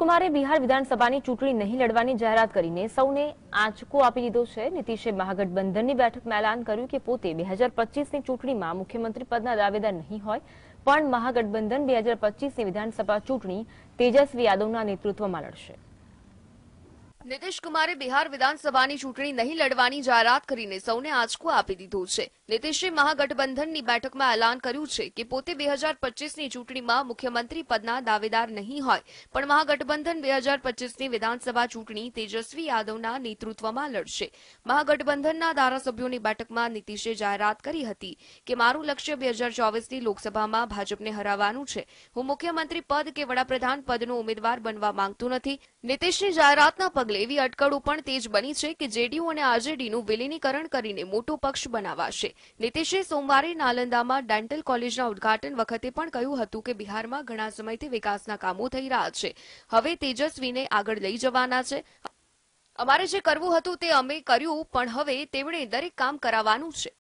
કુમારે બિહાર વિધાનસભાની ચૂંટણી નહીં લડવાની જાહેરાત કરીને સૌને આંચકો આપી દીધો છે નીતિશે મહાગઠબંધનની બેઠકમાં એલાન કર્યું કે પોતે બે હજાર પચીસની ચૂંટણીમાં મુખ્યમંત્રી પદના દાવેદાર નહીં હોય પણ મહાગઠબંધન બે હજાર પચીસની વિધાનસભા ચૂંટણી તેજસ્વી યાદવના નેતૃત્વમાં લડશે નીતિશ કુમારે બિહાર વિધાનસભાની ચૂંટણી નહીં લડવાની જાહેરાત કરીને સૌને આંચકો આપી દીધો છે નીતિશે મહાગઠબંધનની બેઠકમાં એલાન કર્યું છે કે પોતે બે હજાર પચીસની ચૂંટણીમાં મુખ્યમંત્રી પદના દાવેદાર નહીં હોય પણ મહાગઠબંધન બે હજાર પચીસની વિધાનસભા ચૂંટણી તેજસ્વી યાદવના નેતૃત્વમાં લડશે મહાગઠબંધનના ધારાસભ્યોની બેઠકમાં નીતિશે જાહેરાત કરી હતી કે મારું લક્ષ્ય બે હજાર ચોવીસની લોકસભામાં ભાજપને હરાવવાનું છે હું મુખ્યમંત્રી પદ કે વડાપ્રધાન પદનો ઉમેદવાર બનવા માંગતો નથી નીતિશની જાહેરાતના પગલે પગલે એવી અટકળો પણ તેજ બની છે કે જેડીયુ અને આરજેડીનું વિલીનીકરણ કરીને મોટો પક્ષ બનાવાશે નીતિશે સોમવારે નાલંદામાં ડેન્ટલ કોલેજના ઉદઘાટન વખતે પણ કહ્યું હતું કે બિહારમાં ઘણા સમયથી વિકાસના કામો થઈ રહ્યા છે હવે તેજસ્વીને આગળ લઈ જવાના છે અમારે જે કરવું હતું તે અમે કર્યું પણ હવે તેમણે દરેક કામ કરાવવાનું છે